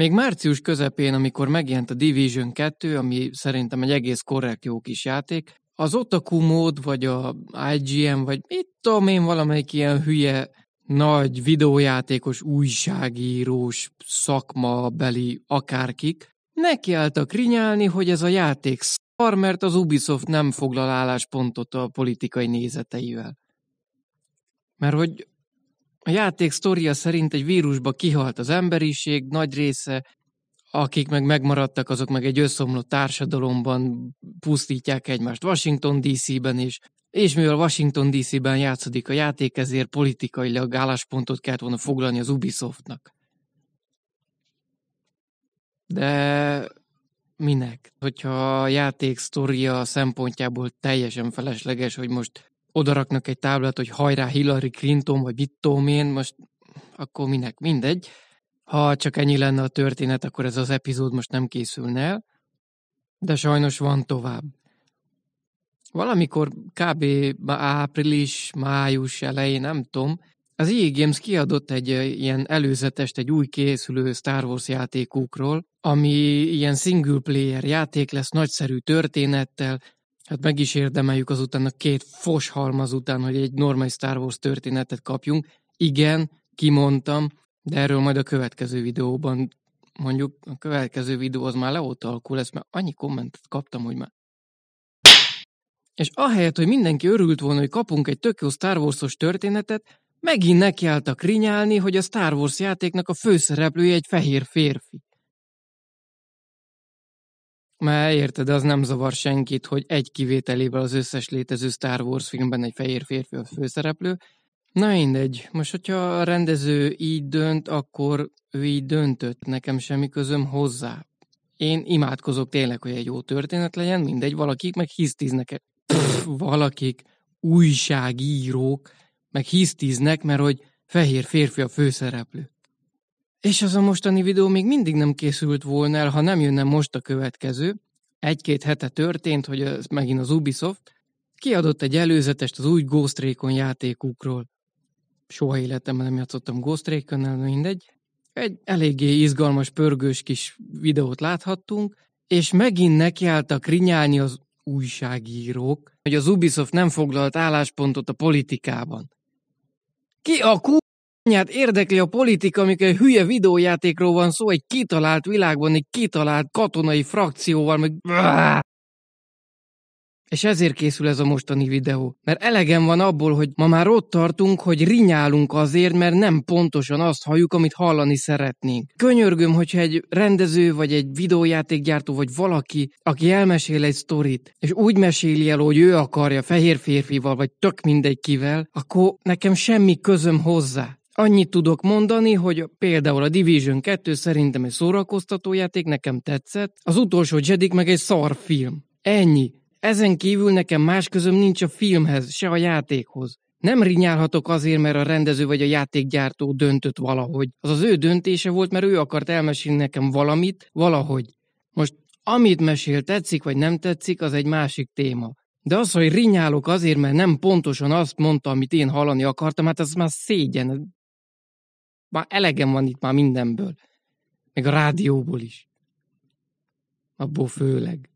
Még március közepén, amikor megjelent a Division 2, ami szerintem egy egész korrekt jó kis játék, az Otaku mód, vagy a IGN, vagy mit tudom én, valamelyik ilyen hülye, nagy videójátékos, újságírós, szakmabeli akárkik, nekiálltak rinyálni, hogy ez a játék szar, mert az Ubisoft nem foglal álláspontot a politikai nézeteivel. Mert hogy a játék sztoria szerint egy vírusba kihalt az emberiség, nagy része, akik meg megmaradtak, azok meg egy összomlott társadalomban pusztítják egymást Washington DC-ben is, és mivel Washington DC-ben játszódik a játék, ezért politikailag álláspontot kellett volna foglalni az Ubisoftnak. De minek? Hogyha a játék sztoria szempontjából teljesen felesleges, hogy most odaraknak egy táblát, hogy hajrá Hillary Clinton, vagy mit tudom én, most akkor minek mindegy. Ha csak ennyi lenne a történet, akkor ez az epizód most nem készülne el. De sajnos van tovább. Valamikor kb. április, május elején, nem tudom, az EA Games kiadott egy ilyen előzetest egy új készülő Star Wars játékukról, ami ilyen single player játék lesz nagyszerű történettel, Hát meg is érdemeljük azután a két fos halmaz után, hogy egy normális Star Wars történetet kapjunk. Igen, kimondtam, de erről majd a következő videóban mondjuk a következő videó az már leóta alakul lesz, mert annyi kommentet kaptam, hogy már és ahelyett, hogy mindenki örült volna, hogy kapunk egy tök jó Star Wars-os történetet, megint nekiálltak rinyálni, hogy a Star Wars játéknak a főszereplője egy fehér férfi. Már érted, az nem zavar senkit, hogy egy kivételével az összes létező Star Wars filmben egy fehér férfi a főszereplő. Na mindegy, most hogyha a rendező így dönt, akkor ő így döntött, nekem semmi közöm hozzá. Én imádkozok tényleg, hogy egy jó történet legyen, mindegy, valakik meg hisztiznek, e- Pff, valakik, újságírók, meg hisztiznek, mert hogy fehér férfi a főszereplő. És az a mostani videó még mindig nem készült volna el, ha nem jönne most a következő. Egy-két hete történt, hogy ez megint az Ubisoft kiadott egy előzetest az új Ghost Recon játékukról. Soha életemben nem játszottam Ghost recon de mindegy. Egy eléggé izgalmas, pörgős kis videót láthattunk, és megint nekiálltak rinyálni az újságírók, hogy az Ubisoft nem foglalt álláspontot a politikában. Ki a kú Anyát érdekli a politika, amikor egy hülye videójátékról van szó, egy kitalált világban, egy kitalált katonai frakcióval, meg... És ezért készül ez a mostani videó. Mert elegem van abból, hogy ma már ott tartunk, hogy rinyálunk azért, mert nem pontosan azt halljuk, amit hallani szeretnénk. Könyörgöm, hogyha egy rendező, vagy egy videójátékgyártó, vagy valaki, aki elmesél egy sztorit, és úgy meséli el, hogy ő akarja fehér férfival, vagy tök mindegy kivel, akkor nekem semmi közöm hozzá. Annyit tudok mondani, hogy például a Division 2 szerintem egy szórakoztató játék, nekem tetszett, az utolsó Jedik meg egy szar film. Ennyi. Ezen kívül nekem más közöm nincs a filmhez, se a játékhoz. Nem rinyálhatok azért, mert a rendező vagy a játékgyártó döntött valahogy. Az az ő döntése volt, mert ő akart elmesélni nekem valamit, valahogy. Most amit mesél tetszik vagy nem tetszik, az egy másik téma. De az, hogy rinyálok azért, mert nem pontosan azt mondta, amit én hallani akartam, hát ez már szégyen, már elegem van itt már mindenből. Meg a rádióból is. Abból főleg.